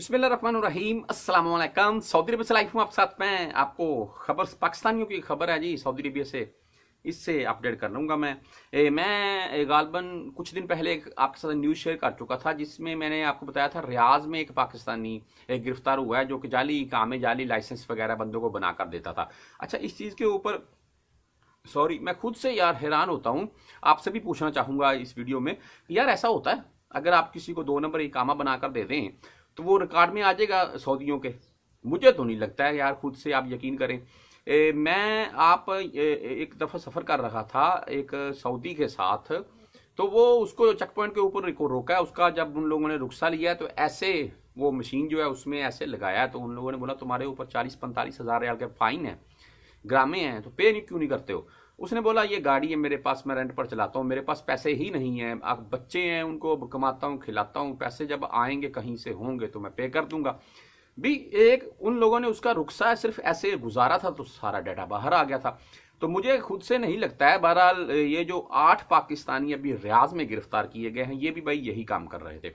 बिस्मिल रहीम असल सऊदी अरब से लाइफ हूँ आप साथ में आपको खबर पाकिस्तानियों की खबर है जी सऊदी अरबिया से इससे अपडेट कर लूँगा मैं ए, मैं गालबन कुछ दिन पहले एक आपके साथ न्यूज़ शेयर कर चुका था जिसमें मैंने आपको बताया था रियाज में एक पाकिस्तानी एक गिरफ्तार हुआ है जो कि जाली कामे जाली लाइसेंस वगैरह बंदों को बना कर देता था अच्छा इस चीज़ के ऊपर सॉरी मैं खुद से यार हैरान होता हूँ आपसे भी पूछना चाहूँगा इस वीडियो में यार ऐसा होता है अगर आप किसी को दो नंबर इकामा कर दे दें तो वो रिकॉर्ड में आ जाएगा सऊदियों के मुझे तो नहीं लगता है यार खुद से आप यकीन करें ए, मैं आप ए, एक दफ़ा सफ़र कर रहा था एक सऊदी के साथ तो वो उसको चेक पॉइंट के ऊपर रोका है उसका जब उन लोगों ने रुखसा लिया तो ऐसे वो मशीन जो है उसमें ऐसे लगाया तो उन लोगों ने बोला तुम्हारे ऊपर चालीस पैंतालीस हज़ार रियाल का फ़ाइन है ग्रामे हैं तो पे नहीं क्यों नहीं करते हो उसने बोला ये गाड़ी है मेरे पास मैं रेंट पर चलाता हूँ मेरे पास पैसे ही नहीं है आप बच्चे हैं उनको कमाता हूँ खिलाता हूँ पैसे जब आएंगे कहीं से होंगे तो मैं पे कर दूंगा भी एक उन लोगों ने उसका रुखसा सिर्फ ऐसे गुजारा था तो सारा डाटा बाहर आ गया था तो मुझे खुद से नहीं लगता है बहरहाल ये जो आठ पाकिस्तानी अभी रियाज में गिरफ्तार किए गए हैं ये भी भाई यही काम कर रहे थे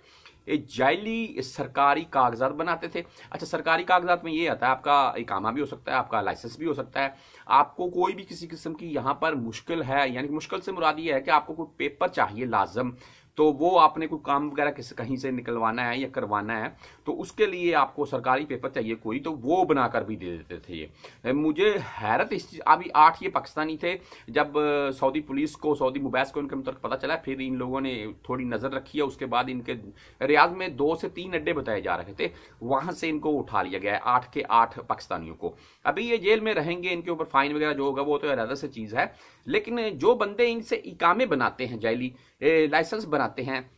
ये जाली सरकारी कागजात बनाते थे अच्छा सरकारी कागजात में ये आता है आपका इकामा भी हो सकता है आपका लाइसेंस भी हो सकता है आपको कोई भी किसी किस्म की यहाँ पर मुश्किल है यानी मुश्किल से मुराद ये है कि आपको कोई पेपर चाहिए लाजम तो वो आपने कोई काम वगैरह किस कहीं से निकलवाना है या करवाना है तो उसके लिए आपको सरकारी पेपर चाहिए कोई तो वो बनाकर भी दे देते थे ये मुझे हैरत इस अभी आठ ये पाकिस्तानी थे जब सऊदी पुलिस को सऊदी मुबैस को इनके मुतल पता चला फिर इन लोगों ने थोड़ी नज़र रखी है उसके बाद इनके रियाज में दो से तीन अड्डे बताए जा रहे थे वहाँ से इनको उठा लिया गया है आठ के आठ पाकिस्तानियों को अभी ये जेल में रहेंगे इनके ऊपर फाइन वगैरह जो होगा वो तो अलहदा से चीज़ है लेकिन जो बंदे इनसे इकामे बनाते हैं जैली लाइसेंस बना बनाते हैं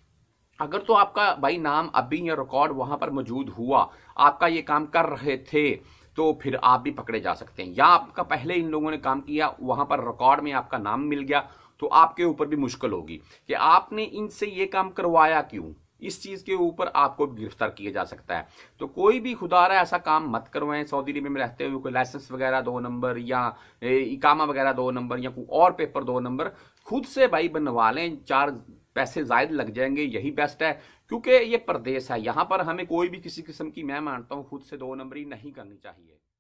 अगर तो आपका भाई नाम अभी या रिकॉर्ड वहां पर मौजूद हुआ आपका ये काम कर रहे थे तो फिर आप भी पकड़े जा सकते हैं या आपका पहले इन लोगों ने काम किया वहां पर रिकॉर्ड में आपका नाम मिल गया तो आपके ऊपर भी मुश्किल होगी कि आपने इनसे ये काम करवाया क्यों इस चीज के ऊपर आपको गिरफ्तार किया जा सकता है तो कोई भी खुदा रहा ऐसा काम मत करवाएं सऊदी अरब में रहते हुए कोई लाइसेंस वगैरह दो नंबर या इकामा वगैरह दो नंबर या कोई और पेपर दो नंबर खुद से भाई बनवा लें चार पैसे जायद लग जाएंगे यही बेस्ट है क्योंकि ये प्रदेश है यहाँ पर हमें कोई भी किसी किस्म की मैं मानता हूँ खुद से दो नंबरी नहीं करनी चाहिए